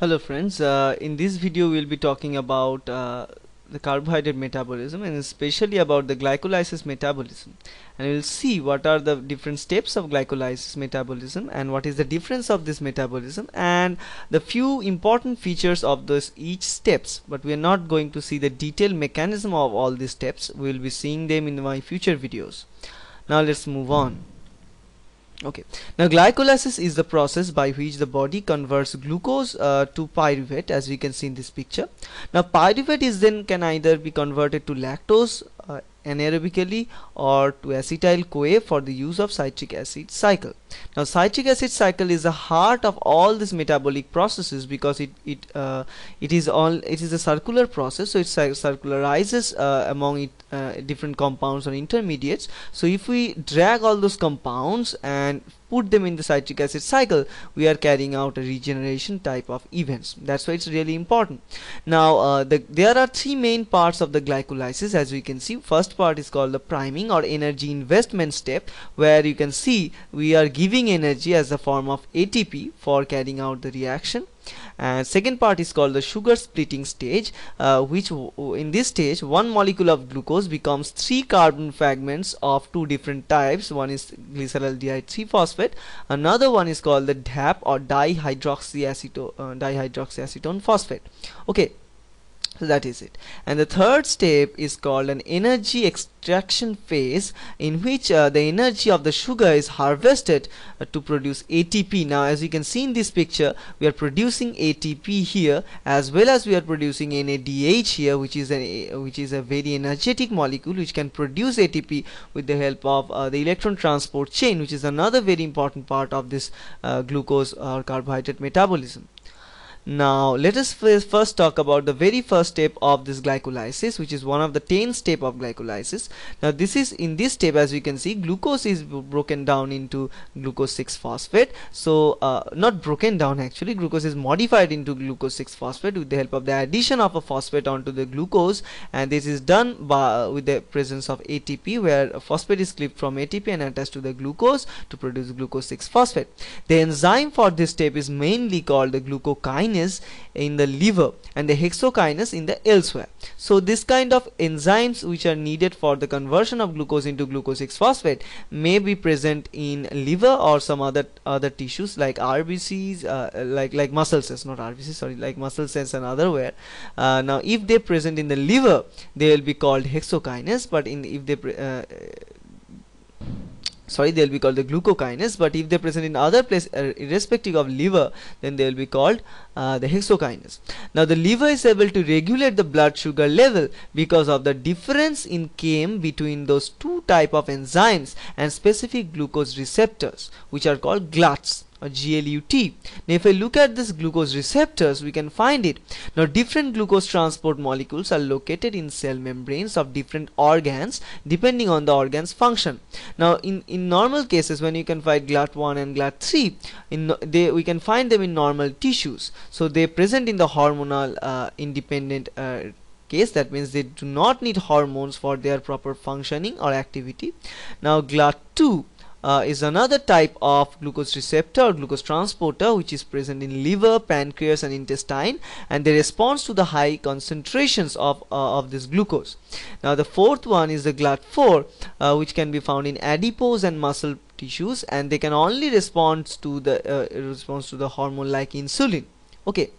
Hello friends, uh, in this video we will be talking about uh, the carbohydrate metabolism and especially about the glycolysis metabolism and we will see what are the different steps of glycolysis metabolism and what is the difference of this metabolism and the few important features of those each steps but we are not going to see the detailed mechanism of all these steps we will be seeing them in my future videos. Now let's move on okay now glycolysis is the process by which the body converts glucose uh, to pyruvate as we can see in this picture now pyruvate is then can either be converted to lactose uh, anaerobically or to acetyl CoA for the use of citric acid cycle now citric acid cycle is the heart of all these metabolic processes because it it uh, it is all it is a circular process so it circularizes uh, among it, uh, different compounds or intermediates so if we drag all those compounds and put them in the citric acid cycle we are carrying out a regeneration type of events that's why it's really important now uh, the, there are three main parts of the glycolysis as we can see first part is called the priming or energy investment step where you can see we are giving energy as a form of ATP for carrying out the reaction and second part is called the sugar splitting stage uh, which in this stage one molecule of glucose becomes three carbon fragments of two different types one is glyceryl 3 phosphate another one is called the DAP or dihydroxyacetone, uh, dihydroxyacetone phosphate okay so that is it and the third step is called an energy extraction phase in which uh, the energy of the sugar is harvested uh, to produce ATP now as you can see in this picture we are producing ATP here as well as we are producing NADH here which is an uh, which is a very energetic molecule which can produce ATP with the help of uh, the electron transport chain which is another very important part of this uh, glucose or carbohydrate metabolism now let us first talk about the very first step of this glycolysis which is one of the 10 step of glycolysis. Now this is in this step as you can see glucose is broken down into glucose 6 phosphate. So uh, not broken down actually glucose is modified into glucose 6 phosphate with the help of the addition of a phosphate onto the glucose and this is done by, uh, with the presence of ATP where phosphate is clipped from ATP and attached to the glucose to produce glucose 6 phosphate. The enzyme for this step is mainly called the glucokinase in the liver and the hexokinase in the elsewhere so this kind of enzymes which are needed for the conversion of glucose into glucose 6 phosphate may be present in liver or some other other tissues like RBCs uh, like like muscle cells not RBCs sorry like muscle cells and otherwhere uh, now if they present in the liver they will be called hexokinase but in if they uh, sorry they'll be called the glucokinase but if they present in other place uh, irrespective of liver then they will be called uh, the hexokinase now the liver is able to regulate the blood sugar level because of the difference in km between those two type of enzymes and specific glucose receptors which are called gluts or GLUT. Now if I look at this glucose receptors we can find it. Now different glucose transport molecules are located in cell membranes of different organs depending on the organ's function. Now in, in normal cases when you can find GLUT1 and GLUT3 in they we can find them in normal tissues. So they present in the hormonal uh, independent uh, case that means they do not need hormones for their proper functioning or activity. Now GLUT2 uh, is another type of glucose receptor or glucose transporter which is present in liver, pancreas and intestine and they respond to the high concentrations of, uh, of this glucose. Now the fourth one is the GLUT4 uh, which can be found in adipose and muscle tissues and they can only respond to the uh, response to the hormone like insulin. Okay.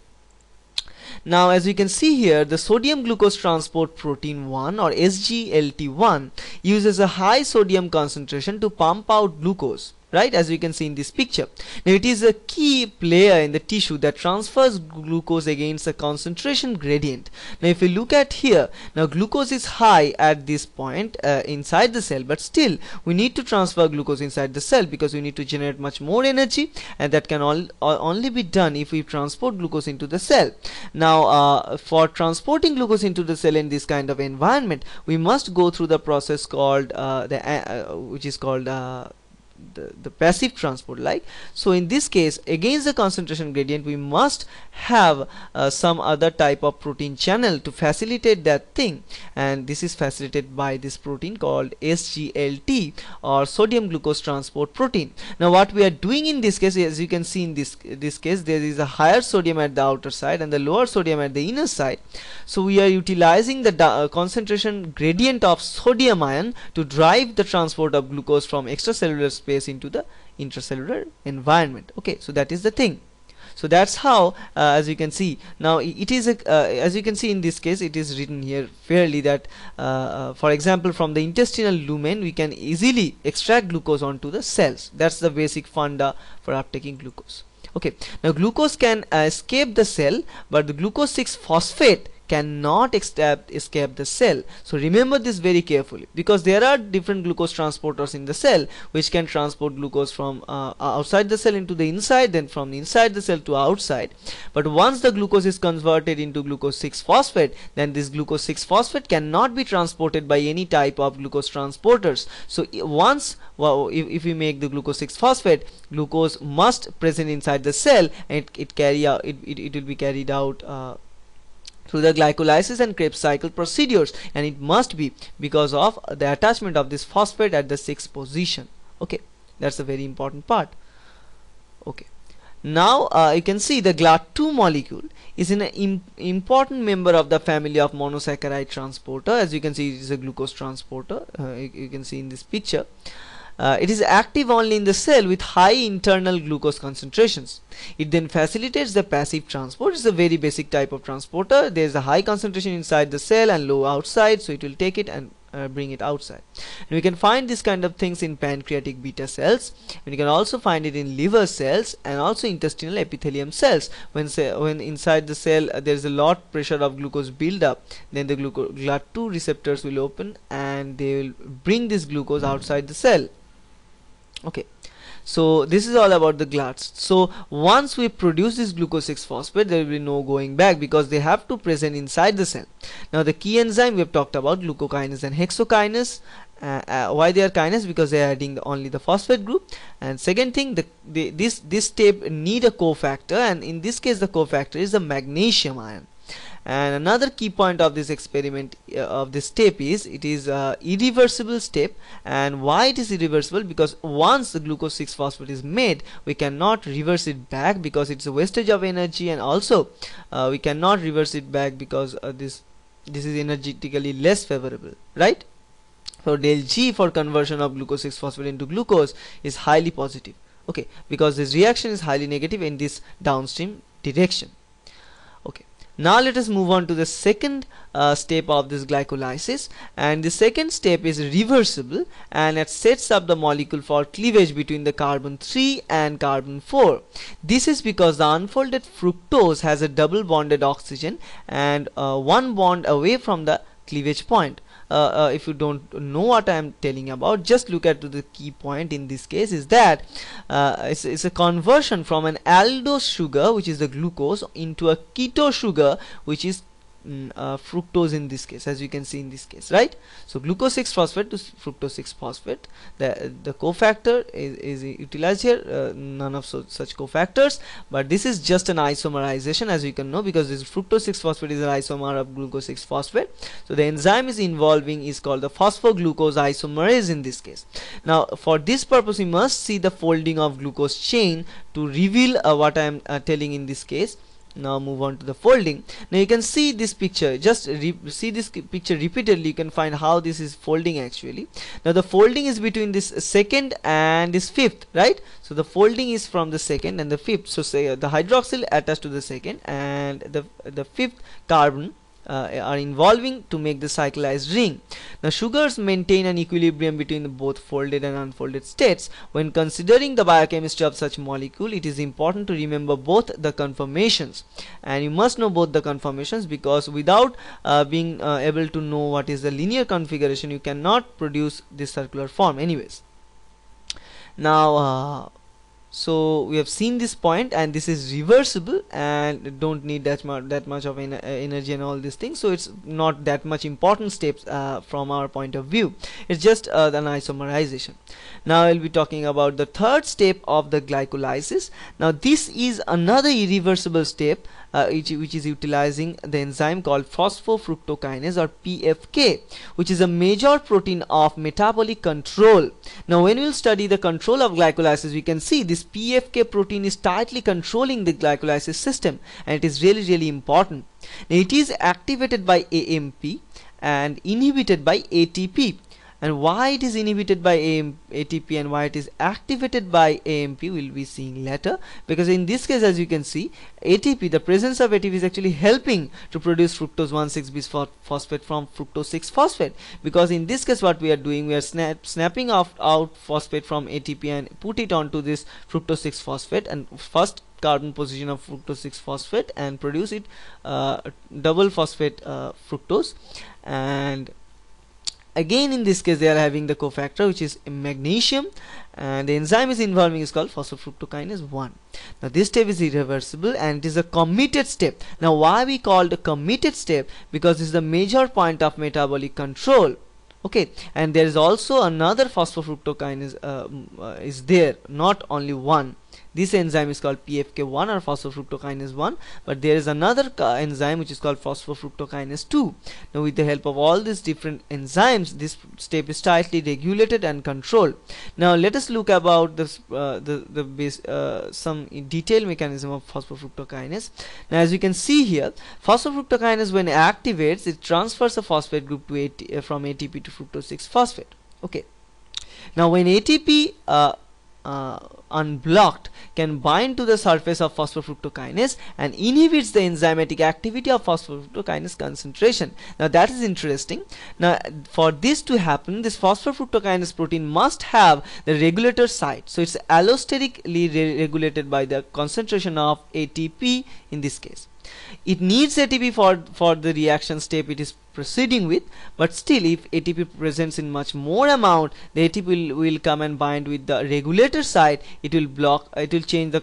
Now as you can see here the sodium glucose transport protein 1 or SGLT1 uses a high sodium concentration to pump out glucose right as we can see in this picture now it is a key player in the tissue that transfers glucose against the concentration gradient now if you look at here now glucose is high at this point uh, inside the cell but still we need to transfer glucose inside the cell because we need to generate much more energy and that can all, only be done if we transport glucose into the cell now uh, for transporting glucose into the cell in this kind of environment we must go through the process called uh, the uh, which is called uh, the, the passive transport like so in this case against the concentration gradient we must have uh, some other type of protein channel to facilitate that thing and this is facilitated by this protein called SGLT or sodium glucose transport protein now what we are doing in this case as you can see in this this case there is a higher sodium at the outer side and the lower sodium at the inner side so we are utilizing the uh, concentration gradient of sodium ion to drive the transport of glucose from extracellular space space into the intracellular environment okay so that is the thing so that's how uh, as you can see now it is a, uh, as you can see in this case it is written here fairly that uh, uh, for example from the intestinal lumen we can easily extract glucose onto the cells that's the basic funda for uptaking glucose okay now glucose can uh, escape the cell but the glucose 6 phosphate cannot uh, escape the cell so remember this very carefully because there are different glucose transporters in the cell which can transport glucose from uh, outside the cell into the inside then from inside the cell to outside but once the glucose is converted into glucose 6 phosphate then this glucose 6 phosphate cannot be transported by any type of glucose transporters so once well, if, if we make the glucose 6 phosphate glucose must present inside the cell and it, it carry out it, it, it will be carried out uh, through the glycolysis and Krebs cycle procedures and it must be because of the attachment of this phosphate at the sixth position okay that's a very important part okay now uh, you can see the GLAT2 molecule is an important member of the family of monosaccharide transporter as you can see it is a glucose transporter uh, you, you, can see in this picture uh, it is active only in the cell with high internal glucose concentrations it then facilitates the passive transport it's a very basic type of transporter there's a high concentration inside the cell and low outside so it will take it and uh, bring it outside and we can find this kind of things in pancreatic beta cells and you can also find it in liver cells and also intestinal epithelium cells when say, when inside the cell uh, there is a lot pressure of glucose build up then the glucose glut2 receptors will open and they will bring this glucose outside the cell okay so this is all about the Gluts. so once we produce this glucose 6 phosphate there will be no going back because they have to present inside the cell now the key enzyme we have talked about glucokinase and hexokinase uh, uh, why they are kinase because they are adding the, only the phosphate group and second thing the, the, this this step need a cofactor and in this case the cofactor is the magnesium ion and another key point of this experiment uh, of this step is it is uh, irreversible step and why it is irreversible because once the glucose 6 phosphate is made we cannot reverse it back because it's a wastage of energy and also uh, we cannot reverse it back because uh, this this is energetically less favorable right so del g for conversion of glucose 6 phosphate into glucose is highly positive okay because this reaction is highly negative in this downstream direction now let us move on to the second uh, step of this glycolysis and the second step is reversible and it sets up the molecule for cleavage between the carbon 3 and carbon 4 this is because the unfolded fructose has a double bonded oxygen and uh, one bond away from the cleavage point uh, uh, if you don't know what I'm telling about just look at the key point in this case is that uh, it's, it's a conversion from an aldose sugar which is the glucose into a keto sugar which is Mm, uh, fructose in this case as you can see in this case right so glucose 6 phosphate to fructose 6 phosphate the the cofactor is, is utilized here uh, none of so, such cofactors but this is just an isomerization as you can know because this fructose 6 phosphate is an isomer of glucose 6 phosphate so the enzyme is involving is called the phosphoglucose isomerase in this case now for this purpose we must see the folding of glucose chain to reveal uh, what I am uh, telling in this case now move on to the folding now you can see this picture just see this picture repeatedly you can find how this is folding actually now the folding is between this second and this fifth right so the folding is from the second and the fifth so say uh, the hydroxyl attached to the second and the the fifth carbon uh, are involving to make the cyclized ring. Now sugars maintain an equilibrium between both folded and unfolded states. When considering the biochemistry of such molecule it is important to remember both the conformations and you must know both the conformations because without uh, being uh, able to know what is the linear configuration you cannot produce this circular form anyways. Now uh, so we have seen this point and this is reversible and don't need that much that much of en uh, energy and all these things so it's not that much important steps uh, from our point of view it's just uh, an isomerization now i'll be talking about the third step of the glycolysis now this is another irreversible step uh, which, which is utilizing the enzyme called phosphofructokinase or PFK which is a major protein of metabolic control now when we'll study the control of glycolysis we can see this PFK protein is tightly controlling the glycolysis system and it is really really important now, it is activated by AMP and inhibited by ATP and why it is inhibited by AM, ATP and why it is activated by AMP we'll be seeing later because in this case as you can see ATP the presence of ATP is actually helping to produce fructose 1,6 bisphosphate phosphate from fructose 6 phosphate because in this case what we are doing we are snap, snapping off out phosphate from ATP and put it onto this fructose 6 phosphate and first carbon position of fructose 6 phosphate and produce it uh, double phosphate uh, fructose and again in this case they are having the cofactor which is magnesium and the enzyme is involving is called phosphofructokinase 1 now this step is irreversible and it is a committed step now why we called a committed step because this is the major point of metabolic control okay and there is also another phosphofructokinase uh, uh, is there not only one this enzyme is called pfk1 or phosphofructokinase 1 but there is another enzyme which is called phosphofructokinase 2 now with the help of all these different enzymes this step is tightly regulated and controlled now let us look about this uh, the the base uh, some detailed mechanism of phosphofructokinase now as you can see here phosphofructokinase when activates it transfers a phosphate group to AT, uh, from ATP to fructose 6 phosphate okay now when ATP uh, uh, unblocked can bind to the surface of phosphofructokinase and inhibits the enzymatic activity of phosphofructokinase concentration now that is interesting now for this to happen this phosphofructokinase protein must have the regulator site so it's allosterically re regulated by the concentration of ATP in this case it needs ATP for for the reaction step it is proceeding with but still if ATP presents in much more amount the ATP will, will come and bind with the regulator side it will block it will change the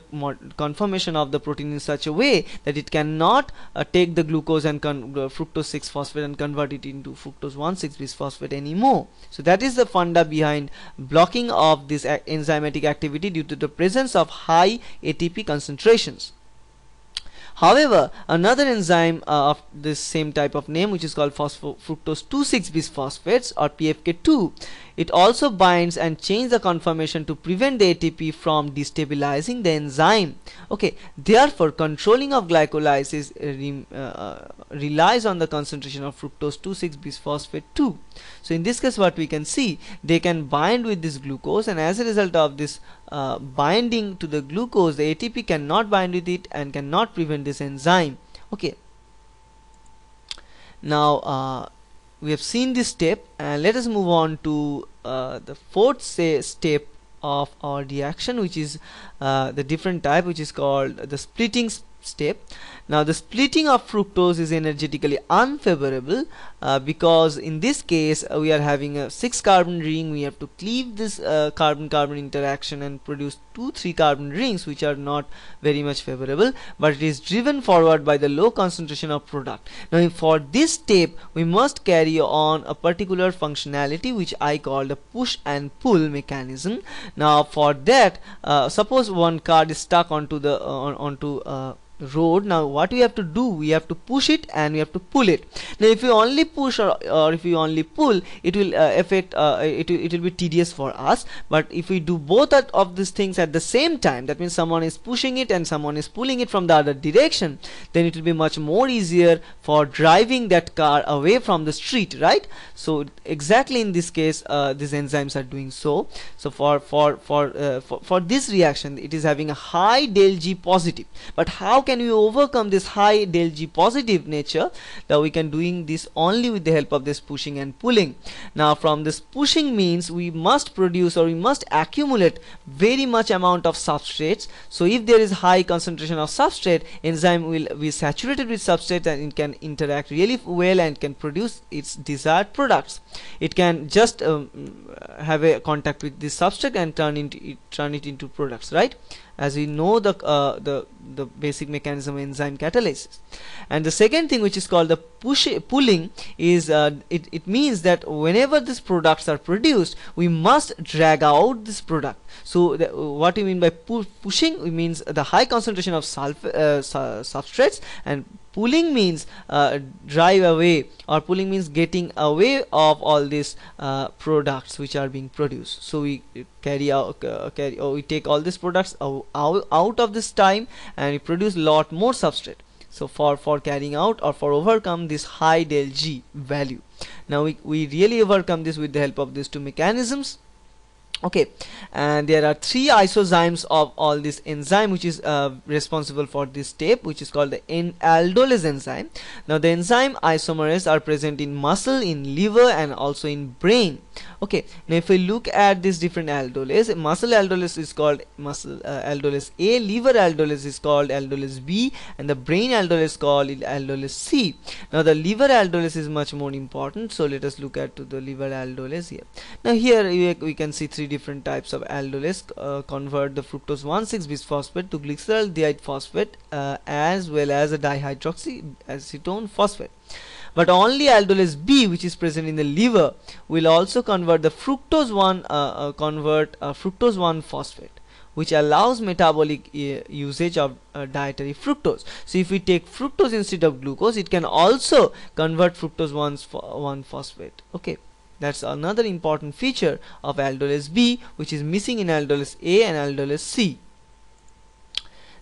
conformation of the protein in such a way that it cannot uh, take the glucose and uh, fructose 6 phosphate and convert it into fructose 1 6 bisphosphate anymore so that is the funda behind blocking of this uh, enzymatic activity due to the presence of high ATP concentrations However, another enzyme uh, of this same type of name, which is called phosphofructose 2,6 six bisphosphates or PFK2, it also binds and changes the conformation to prevent the ATP from destabilizing the enzyme. Okay, therefore controlling of glycolysis uh, uh, uh relies on the concentration of fructose 2,6-bisphosphate 2. So in this case what we can see, they can bind with this glucose and as a result of this uh, binding to the glucose, the ATP cannot bind with it and cannot prevent this enzyme. Okay, now uh, we have seen this step and let us move on to uh, the fourth step of our reaction which is uh, the different type which is called the splitting step now the splitting of fructose is energetically unfavorable uh, because in this case uh, we are having a six carbon ring we have to cleave this uh, carbon carbon interaction and produce two three carbon rings which are not very much favorable but it is driven forward by the low concentration of product now for this step we must carry on a particular functionality which I call the push and pull mechanism now for that uh, suppose one card is stuck onto the uh, onto road now what we have to do we have to push it and we have to pull it now if you only push or, or if you only pull it will uh, affect uh, it, it will be tedious for us but if we do both of these things at the same time that means someone is pushing it and someone is pulling it from the other direction then it will be much more easier for driving that car away from the street right so exactly in this case uh, these enzymes are doing so so for for for, uh, for for this reaction it is having a high del g positive but how can we overcome from this high del g positive nature that we can doing this only with the help of this pushing and pulling now from this pushing means we must produce or we must accumulate very much amount of substrates so if there is high concentration of substrate enzyme will be saturated with substrate and it can interact really well and can produce its desired products it can just um, have a contact with this substrate and turn into it, turn it into products right as we know the uh, the the basic mechanism of enzyme catalysis and the second thing which is called the push pulling is uh, it, it means that whenever these products are produced we must drag out this product so the, what we mean by pu pushing it means the high concentration of sulf uh, su substrates and pulling means uh, drive away or pulling means getting away of all these uh, products which are being produced so we carry out uh, carry we take all these products out, out of this time and we produce lot more substrate so for for carrying out or for overcome this high del g value now we, we really overcome this with the help of these two mechanisms okay and there are three isozymes of all this enzyme which is uh, responsible for this step which is called the aldolase enzyme now the enzyme isomerase are present in muscle in liver and also in brain okay now if we look at these different aldolase muscle aldolase is called muscle uh, aldolase A liver aldolase is called aldolase B and the brain aldolase is called aldolase C now the liver aldolase is much more important so let us look at to the liver aldolase here now here we, we can see three three different types of aldolase uh, convert the fructose 16 bisphosphate to glyceryl diide phosphate uh, as well as a dihydroxyacetone phosphate. But only aldolase B which is present in the liver will also convert the fructose 1 uh, uh convert uh, fructose 1 phosphate which allows metabolic uh, usage of uh, dietary fructose. So if we take fructose instead of glucose, it can also convert fructose 1, 1 phosphate. Okay. That's another important feature of aldolase B which is missing in aldolase A and aldolase C.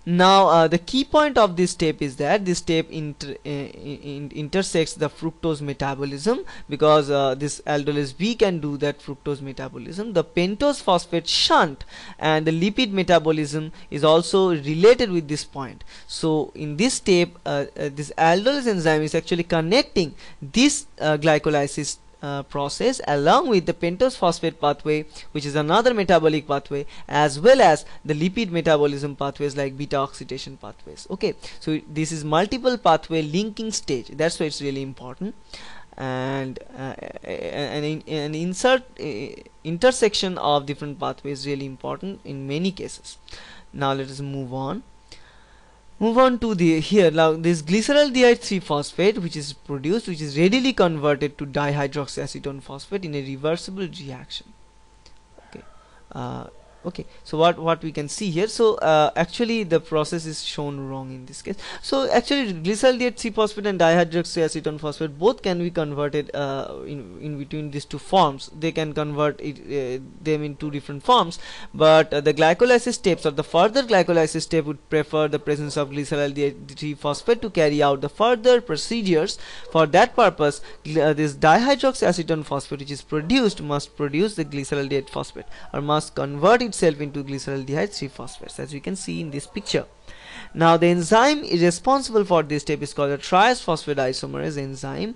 Now uh, the key point of this step is that this step inter uh, in intersects the fructose metabolism because uh, this aldolase B can do that fructose metabolism. The pentose phosphate shunt and the lipid metabolism is also related with this point. So in this step uh, uh, this aldolase enzyme is actually connecting this uh, glycolysis uh, process along with the pentose phosphate pathway which is another metabolic pathway as well as the lipid metabolism pathways like beta oxidation pathways okay so this is multiple pathway linking stage that's why it's really important and uh, an, an insert uh, intersection of different pathways really important in many cases now let us move on move on to the here now this glycerol di 3 phosphate which is produced which is readily converted to dihydroxyacetone phosphate in a reversible reaction okay uh, okay so what what we can see here so uh, actually the process is shown wrong in this case so actually glycerate 3 phosphate and dihydroxyacetone phosphate both can be converted uh, in, in between these two forms they can convert it, uh, them in two different forms but uh, the glycolysis steps or the further glycolysis step would prefer the presence of glycerate 3 phosphate to carry out the further procedures for that purpose uh, this dihydroxyacetone phosphate which is produced must produce the glycerate phosphate or must convert it itself into glyceraldehyde 3-phosphates as you can see in this picture. Now the enzyme is responsible for this step is called a triphosphate phosphate isomerase enzyme.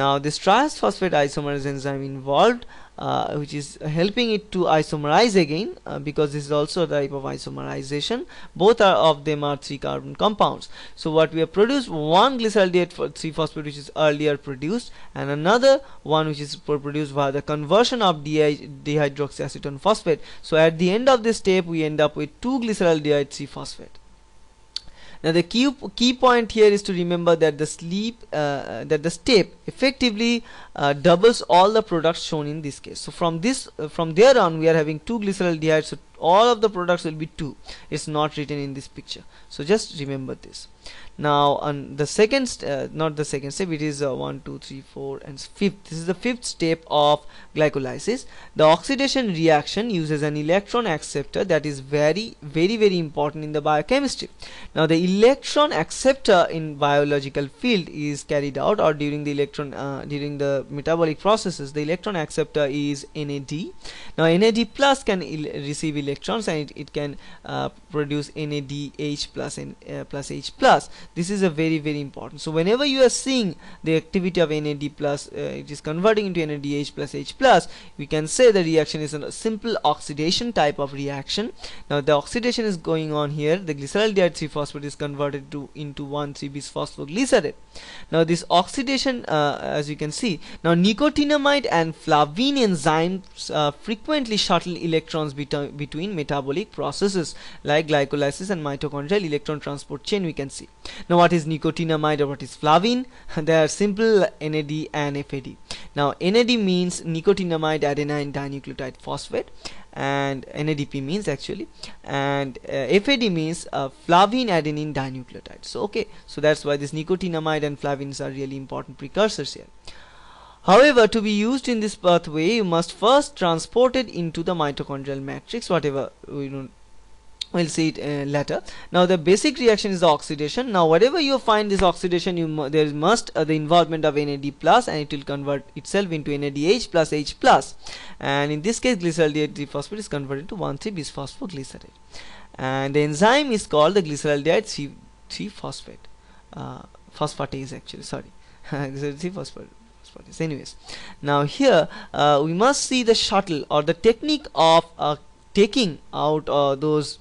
Now this triphosphate phosphate isomerase enzyme involved uh, which is helping it to isomerize again uh, because this is also a type of isomerization both are of them are three carbon compounds so what we have produced one glyceraldehyd 3 phosphate which is earlier produced and another one which is produced by the conversion of dehydroxyacetone phosphate so at the end of this step we end up with two glyceraldehyd 3 phosphate now the key key point here is to remember that the sleep uh, uh, that the step effectively uh, doubles all the products shown in this case so from this uh, from there on we are having two glyceraldehydes so all of the products will be 2 it's not written in this picture so just remember this now on the second uh, not the second step it is uh, 1 2 3 4 and fifth this is the fifth step of glycolysis the oxidation reaction uses an electron acceptor that is very very very important in the biochemistry now the electron acceptor in biological field is carried out or during the electron uh, during the metabolic processes the electron acceptor is NAD now NAD plus can receive electron electrons and it, it can uh, produce NADH plus and uh, plus H plus this is a very very important so whenever you are seeing the activity of NAD plus uh, it is converting into NADH plus H plus we can say the reaction is a simple oxidation type of reaction now the oxidation is going on here the glycerol di 3 phosphate is converted to into 1 3 now this oxidation uh, as you can see now nicotinamide and flavine enzymes uh, frequently shuttle electrons between between metabolic processes like glycolysis and mitochondrial electron transport chain we can see now what is nicotinamide or what is flavine they are simple NAD and FAD now NAD means nicotinamide adenine dinucleotide phosphate and NADP means actually and uh, FAD means uh, flavine adenine dinucleotide so okay so that's why this nicotinamide and flavines are really important precursors here However, to be used in this pathway, you must first transport it into the mitochondrial matrix, whatever we don't we'll see it uh, later now the basic reaction is the oxidation now whatever you find this oxidation you there must uh, the involvement of NAD plus and it will convert itself into NADH plus H plus and in this case glyceraldehyde phosphate is converted to 1,3 bisphosphoglycerate and the enzyme is called the glyceryl 3 phosphate uh, phosphatase actually sorry glyceryl 3 phosphate for this anyways now here uh, we must see the shuttle or the technique of uh, taking out uh, those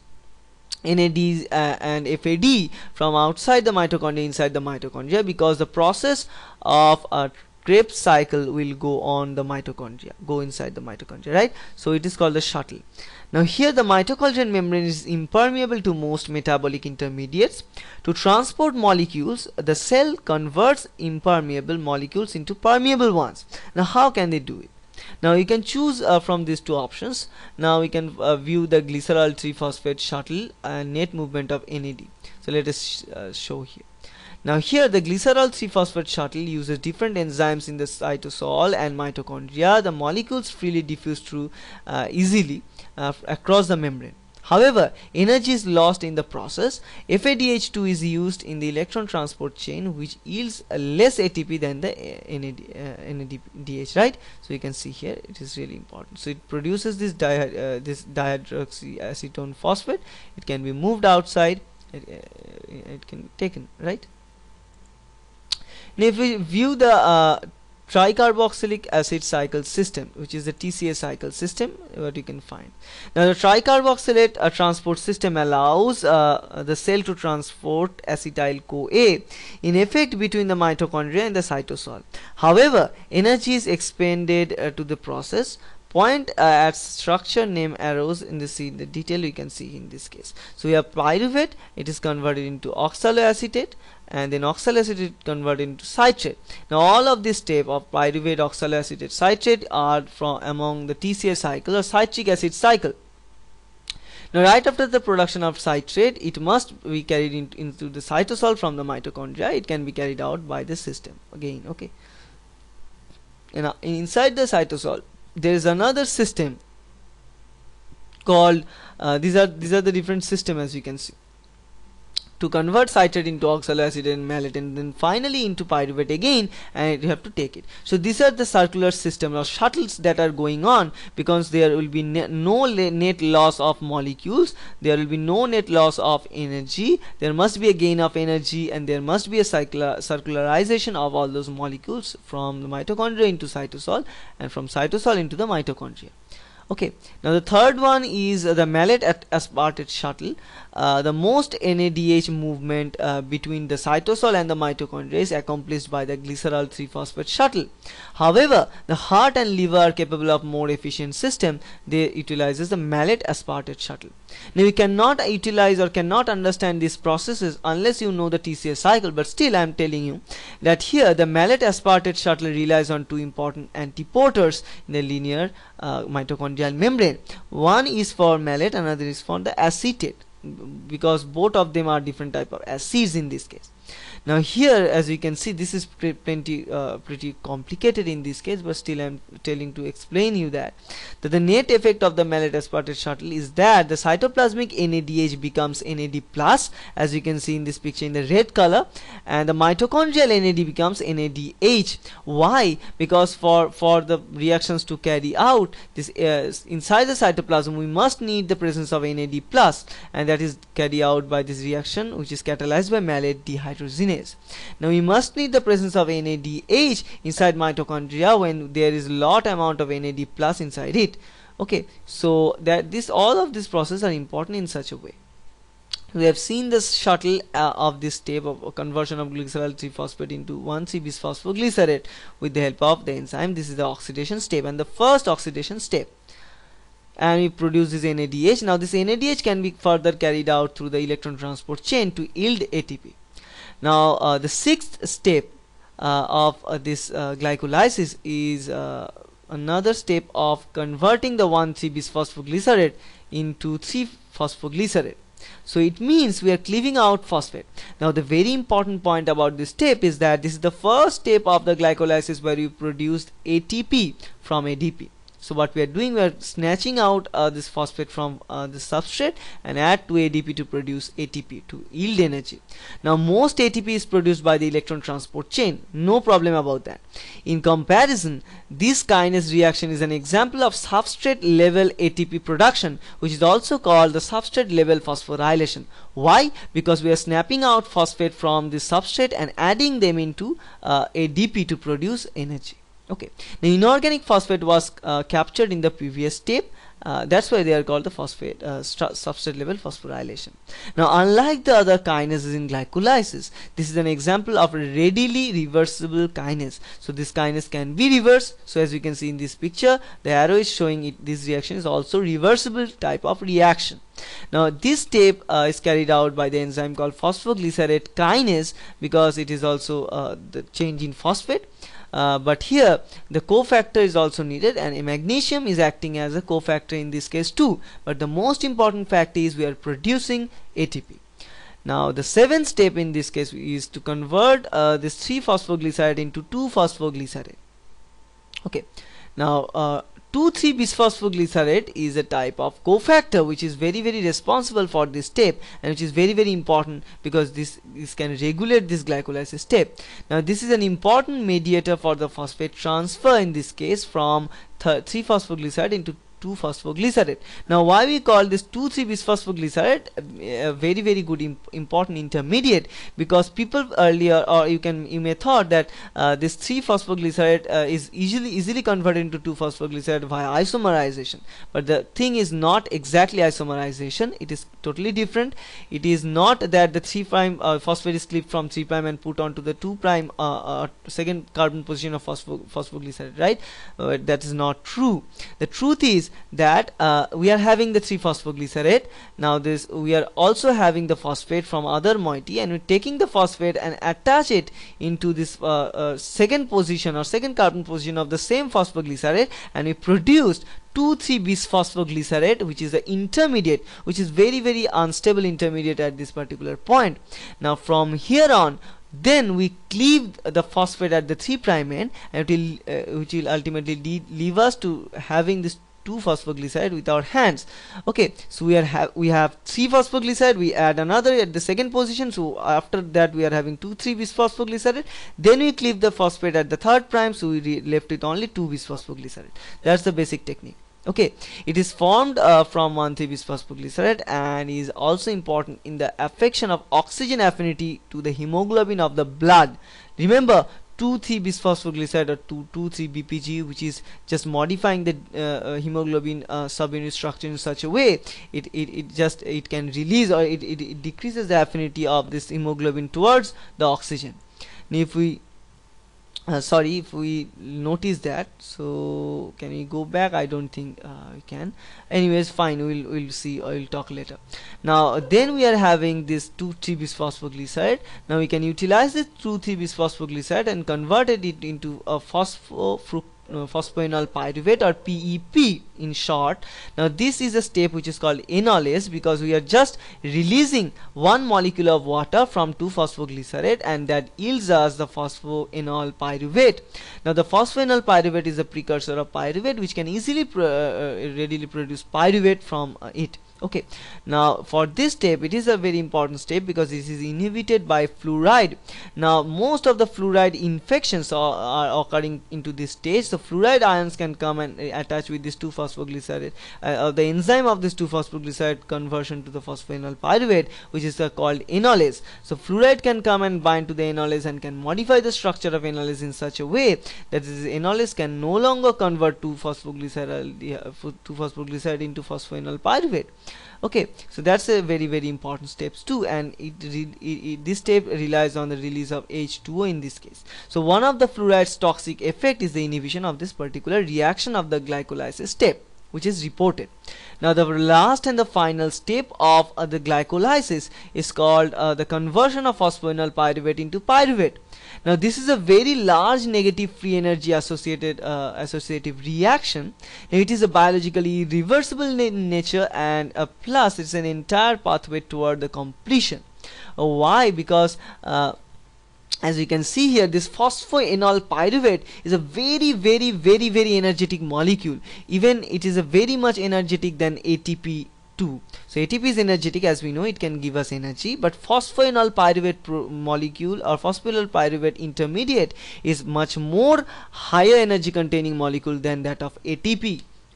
NADs uh, and FAD from outside the mitochondria inside the mitochondria because the process of a Krebs cycle will go on the mitochondria go inside the mitochondria right so it is called the shuttle now here the mitochondrial membrane is impermeable to most metabolic intermediates. To transport molecules, the cell converts impermeable molecules into permeable ones. Now how can they do it? Now you can choose uh, from these two options. Now we can uh, view the glycerol 3-phosphate shuttle and uh, net movement of NAD. So let us sh uh, show here. Now here the glycerol 3-phosphate shuttle uses different enzymes in the cytosol and mitochondria. The molecules freely diffuse through uh, easily uh, across the membrane. However, energy is lost in the process. FADH2 is used in the electron transport chain which yields less ATP than the NADH, uh, right? So you can see here it is really important. So it produces this, di uh, this dihydroxyacetone phosphate. It can be moved outside. It, uh, it can be taken, right? Now if we view the uh, tricarboxylic acid cycle system which is the TCA cycle system what you can find now the tricarboxylate uh, transport system allows uh, the cell to transport acetyl CoA in effect between the mitochondria and the cytosol however energy is expended uh, to the process point uh, at structure name arrows in the the detail you can see in this case so we have pyruvate it is converted into oxaloacetate and then oxaloacetate converted into citrate. Now all of this step of pyruvate oxaloacetate citrate are from among the TCA cycle or citric acid cycle. Now right after the production of citrate it must be carried in, into the cytosol from the mitochondria it can be carried out by the system again okay. And uh, inside the cytosol there is another system called uh, these are these are the different system as you can see to convert citrate into oxaloacetate and malate and then finally into pyruvate again and you have to take it so these are the circular system or shuttles that are going on because there will be ne no net loss of molecules there will be no net loss of energy there must be a gain of energy and there must be a circular circularization of all those molecules from the mitochondria into cytosol and from cytosol into the mitochondria okay now the third one is uh, the malate aspartate shuttle uh, the most NADH movement uh, between the cytosol and the mitochondria is accomplished by the glycerol 3-phosphate shuttle. However, the heart and liver are capable of more efficient system. They utilizes the malate aspartate shuttle. Now you cannot utilize or cannot understand these processes unless you know the TCA cycle. But still, I am telling you that here the malate aspartate shuttle relies on two important antiporters in the linear uh, mitochondrial membrane. One is for malate, another is for the acetate because both of them are different type of acids in this case now here as you can see this is plenty uh, pretty complicated in this case but still I'm telling to explain you that that the net effect of the malate aspartate shuttle is that the cytoplasmic NADH becomes NAD plus as you can see in this picture in the red color and the mitochondrial NAD becomes NADH why because for for the reactions to carry out this uh, inside the cytoplasm we must need the presence of NAD plus and that is carried out by this reaction which is catalyzed by malate dehydrogenase nitrogenase. Now we must need the presence of NADH inside mitochondria when there is lot amount of NAD plus inside it. Okay, so that this all of these processes are important in such a way. We have seen the shuttle uh, of this step of uh, conversion of glycerol 3 phosphate into 1 3 bisphosphoglycerate with the help of the enzyme. This is the oxidation step and the first oxidation step and we produce this NADH. Now this NADH can be further carried out through the electron transport chain to yield ATP now uh, the sixth step uh, of uh, this uh, glycolysis is uh, another step of converting the 1,3 bisphosphoglycerate into 3 phosphoglycerate so it means we are cleaving out phosphate now the very important point about this step is that this is the first step of the glycolysis where you produce ATP from ADP so what we are doing we are snatching out uh, this phosphate from uh, the substrate and add to ADP to produce ATP to yield energy now most ATP is produced by the electron transport chain no problem about that in comparison this kinase reaction is an example of substrate level ATP production which is also called the substrate level phosphorylation why because we are snapping out phosphate from the substrate and adding them into uh, ADP to produce energy okay the inorganic phosphate was uh, captured in the previous step uh, that's why they are called the phosphate uh, substrate level phosphorylation now unlike the other kinases in glycolysis this is an example of a readily reversible kinase so this kinase can be reversed so as we can see in this picture the arrow is showing it this reaction is also reversible type of reaction now this step uh, is carried out by the enzyme called phosphoglycerate kinase because it is also uh, the change in phosphate uh, but here the cofactor is also needed and magnesium is acting as a cofactor in this case too but the most important fact is we are producing ATP now the seventh step in this case is to convert uh, this 3 phosphoglyceride into 2 phosphoglyceride okay now uh, 2,3-bisphosphoglycerate is a type of cofactor which is very very responsible for this step and which is very very important because this, this can regulate this glycolysis step. Now this is an important mediator for the phosphate transfer in this case from 3-phosphoglycerate into 2 phosphoglycerate. Now why we call this 2 3 bisphosphoglycerate uh, a very very good imp important intermediate because people earlier or you can you may thought that uh, this 3 phosphoglycerate uh, is easily easily converted into 2 phosphoglycerate via isomerization but the thing is not exactly isomerization it is totally different it is not that the 3 prime uh, phosphate is clipped from 3 prime and put onto the 2 prime uh, uh, second carbon position of phosphoglyceride phosphoglycerate right that is not true the truth is that uh, we are having the 3-phosphoglycerate now this we are also having the phosphate from other moiety and we're taking the phosphate and attach it into this uh, uh, second position or second carbon position of the same phosphoglycerate and we produced 2,3 bisphosphoglycerate which is the intermediate which is very very unstable intermediate at this particular point now from here on then we cleave the phosphate at the 3 prime end and it will, uh, which will ultimately lead, leave us to having this two phosphoglyceride with our hands okay so we are have we have three phosphoglyceride we add another at the second position so after that we are having two three bisphosphoglyceride then we cleave the phosphate at the third prime so we left with only two bisphosphoglyceride that's the basic technique okay it is formed uh, from 1,3 bisphosphoglyceride and is also important in the affection of oxygen affinity to the hemoglobin of the blood remember 2,3 bisphosphoglyceride or 2,3 BPG, which is just modifying the uh, uh, hemoglobin uh, subunit structure in such a way it, it, it just it can release or it, it, it decreases the affinity of this hemoglobin towards the oxygen. Now, if we uh, sorry if we notice that so can we go back I don't think uh, we can anyways fine we'll we'll see I'll talk later now then we are having this 2 3 phosphoglycide. now we can utilize this 2 3 phosphoglycide and converted it into a phosphofructose uh, phosphoenol pyruvate or PEP in short now this is a step which is called enolase because we are just releasing one molecule of water from two phosphoglycerate and that yields us the phosphoenol pyruvate now the phosphoenol pyruvate is a precursor of pyruvate which can easily uh, uh, readily produce pyruvate from uh, it okay now for this step it is a very important step because this is inhibited by fluoride now most of the fluoride infections are, are occurring into this stage so fluoride ions can come and uh, attach with this 2 phosphoglycerate uh, uh, the enzyme of this 2 phosphoglycerate conversion to the phosphoenol pyruvate which is uh, called enolase so fluoride can come and bind to the enolase and can modify the structure of enolase in such a way that this enolase can no longer convert 2 phosphoglycerate, uh, 2 phosphoglycerate into phosphoenol pyruvate okay so that's a very very important steps too and it, it, it, this step relies on the release of H2O in this case so one of the fluoride's toxic effect is the inhibition of this particular reaction of the glycolysis step which is reported now the last and the final step of uh, the glycolysis is called uh, the conversion of phosphonyl pyruvate into pyruvate now this is a very large negative free energy associated uh, associative reaction it is a biologically reversible in nature and uh, plus it's an entire pathway toward the completion uh, why because uh, as you can see here this phosphoenol pyruvate is a very very very very energetic molecule even it is a very much energetic than ATP 2 so ATP is energetic as we know it can give us energy but phosphoenol pyruvate molecule or phosphoenol pyruvate intermediate is much more higher energy containing molecule than that of ATP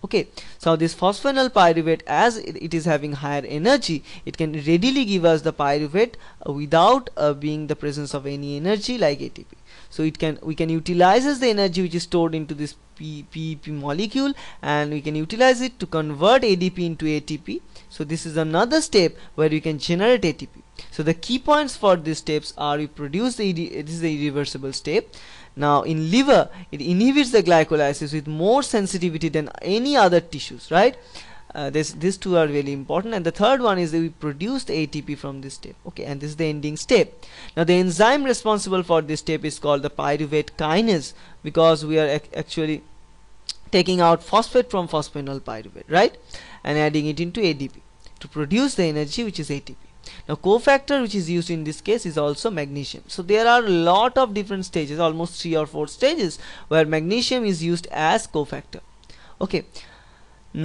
okay so this phosphoenol pyruvate as it is having higher energy it can readily give us the pyruvate uh, without uh, being the presence of any energy like ATP so it can we can utilize the energy which is stored into this PEP molecule and we can utilize it to convert ADP into ATP so this is another step where you can generate ATP so the key points for these steps are you produce the this is the irreversible step now in liver it inhibits the glycolysis with more sensitivity than any other tissues right uh, this these two are really important and the third one is that we produce the ATP from this step okay and this is the ending step now the enzyme responsible for this step is called the pyruvate kinase because we are ac actually taking out phosphate from phosphenyl pyruvate right and adding it into ADP to produce the energy which is ATP. Now cofactor which is used in this case is also magnesium. So there are a lot of different stages almost 3 or 4 stages where magnesium is used as cofactor. Okay.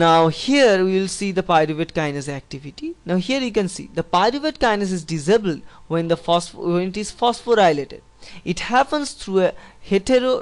Now here we will see the pyruvate kinase activity. Now here you can see the pyruvate kinase is disabled when the when it is phosphorylated. It happens through a hetero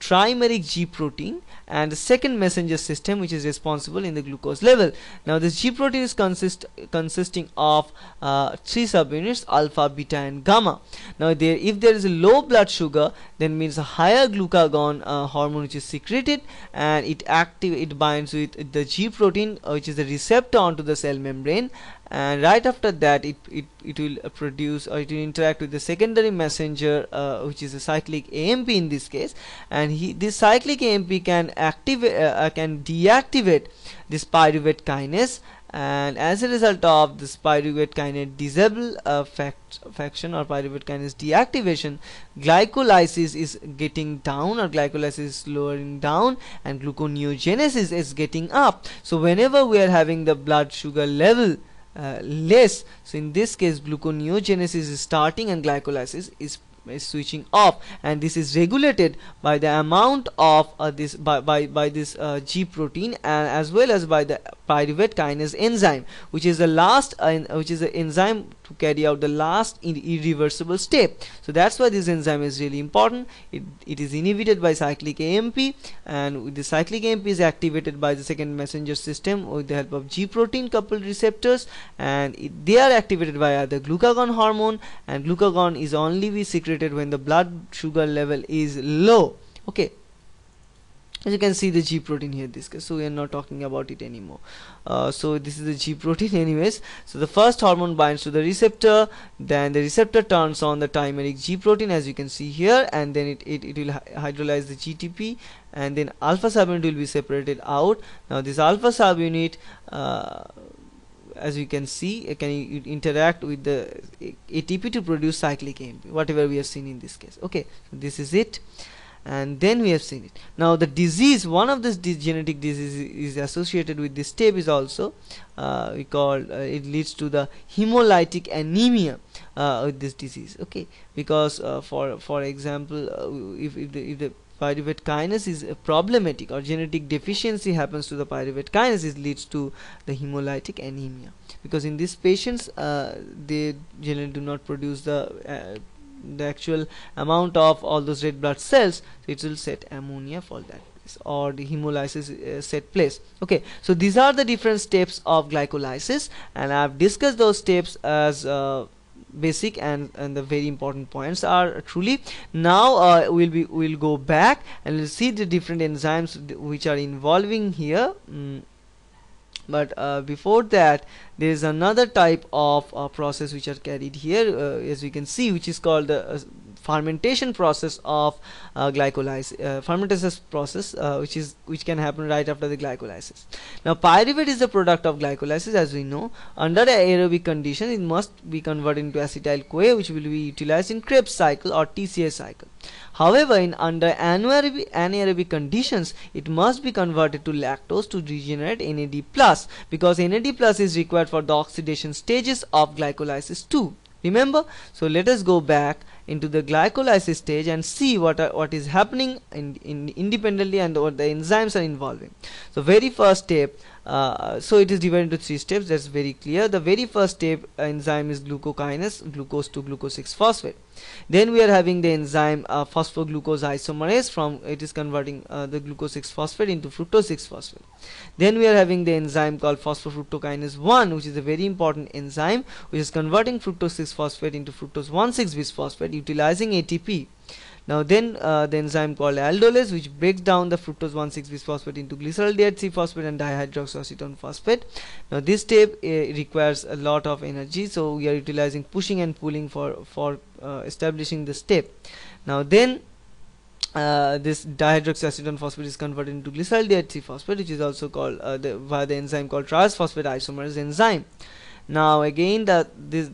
trimeric G protein and the second messenger system which is responsible in the glucose level. Now this G protein is consist consisting of uh, three subunits alpha, beta and gamma. Now there if there is a low blood sugar then means a higher glucagon uh, hormone which is secreted and it active it binds with the G protein uh, which is the receptor onto the cell membrane and right after that it, it, it will uh, produce or it will interact with the secondary messenger uh, which is a cyclic AMP in this case and he, this cyclic AMP can activate uh, uh, can deactivate this pyruvate kinase and as a result of this pyruvate kinase disable uh, faction or pyruvate kinase deactivation glycolysis is getting down or glycolysis is lowering down and gluconeogenesis is getting up so whenever we are having the blood sugar level uh, less so in this case gluconeogenesis is starting and glycolysis is is switching off and this is regulated by the amount of uh, this by, by, by this uh, G protein and uh, as well as by the pyruvate kinase enzyme which is the last uh, which is the enzyme to carry out the last irreversible step so that's why this enzyme is really important it, it is inhibited by cyclic AMP and the cyclic AMP is activated by the second messenger system with the help of G protein coupled receptors and it, they are activated by the glucagon hormone and glucagon is only be secreted when the blood sugar level is low okay as you can see the G protein here this case so we are not talking about it anymore uh, so this is the G protein anyways so the first hormone binds to the receptor then the receptor turns on the timeric G protein as you can see here and then it, it, it will hydrolyze the GTP and then alpha subunit will be separated out now this alpha subunit uh, as you can see it uh, can interact with the uh, ATP to produce cyclic AMP whatever we have seen in this case okay so this is it and then we have seen it now the disease one of this genetic disease is associated with this step is also uh, we call uh, it leads to the hemolytic anemia uh, with this disease okay because uh, for for example if, if the, if the pyruvate kinase is problematic or genetic deficiency happens to the pyruvate kinase it leads to the hemolytic anemia because in these patients uh, they generally do not produce the uh, the actual amount of all those red blood cells so it will set ammonia for that or the hemolysis uh, set place okay so these are the different steps of glycolysis and I've discussed those steps as uh, basic and, and the very important points are truly now uh, we'll be we'll go back and we'll see the different enzymes which are involving here mm. but uh, before that there is another type of uh, process which are carried here uh, as we can see which is called the uh, fermentation process of uh, glycolysis uh, fermentation process uh, which is which can happen right after the glycolysis now pyruvate is the product of glycolysis as we know under aerobic condition it must be converted into acetyl CoA which will be utilized in Krebs cycle or TCA cycle however in under anaerobic, anaerobic conditions it must be converted to lactose to regenerate NAD plus because NAD plus is required for the oxidation stages of glycolysis too remember so let us go back into the glycolysis stage and see what are, uh, what is happening in, in independently and what the enzymes are involving so very first step uh, so it is divided into three steps that's very clear the very first step uh, enzyme is glucokinase glucose to glucose 6 phosphate then we are having the enzyme uh, phosphoglucose isomerase from it is converting uh, the glucose 6 phosphate into fructose 6 phosphate then we are having the enzyme called phosphofructokinase 1 which is a very important enzyme which is converting fructose 6 phosphate into fructose 1 6 bis phosphate utilizing ATP now then uh, the enzyme called aldolase which breaks down the fructose 1,6-bis phosphate into glyceraldehyde 3 phosphate and dihydroxyacetone phosphate. Now this step uh, requires a lot of energy so we are utilizing pushing and pulling for, for uh, establishing the step now then uh, this dihydroxyacetone phosphate is converted into glycyl DHC phosphate which is also called uh, the, by the enzyme called transphosphate isomerase enzyme now again the this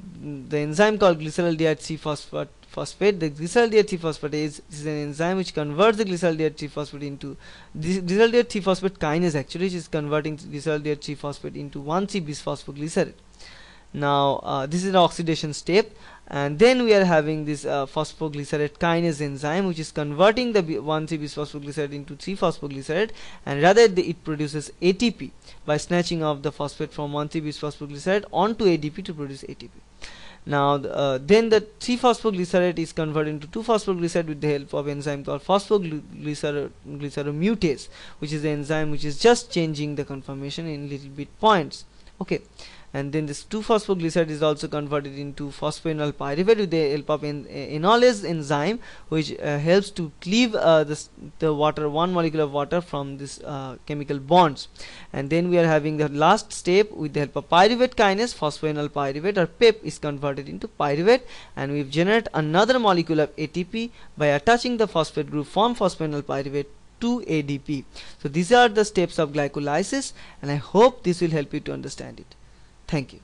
the enzyme called glyceryl DHC phosphate phosphate the glyceryl DHC phosphate is, is an enzyme which converts the glyceryl DHC phosphate into this glyceryl phosphate kinase actually which is converting glyceryl DHC phosphate into 1C bisphosphoglycerate now uh, this is the oxidation step and then we are having this uh, phosphoglycerate kinase enzyme which is converting the 1-3 phosphoglycerate into 3 phosphoglycerate and rather it produces ATP by snatching off the phosphate from 1-3 phosphoglycerate onto ADP to produce ATP now the, uh, then the 3 phosphoglycerate is converted into 2 phosphoglycerate with the help of enzyme called phosphoglyceromutase which is the enzyme which is just changing the conformation in little bit points okay and then this 2-phosphoglyceride is also converted into phosphoenolpyruvate with the help of en eh, enolase enzyme which uh, helps to cleave uh, this, the water one molecule of water from this uh, chemical bonds and then we are having the last step with the help of pyruvate kinase phosphoenolpyruvate or PEP is converted into pyruvate and we generate another molecule of ATP by attaching the phosphate group from phosphoenolpyruvate to ADP. So these are the steps of glycolysis and I hope this will help you to understand it. Thank you.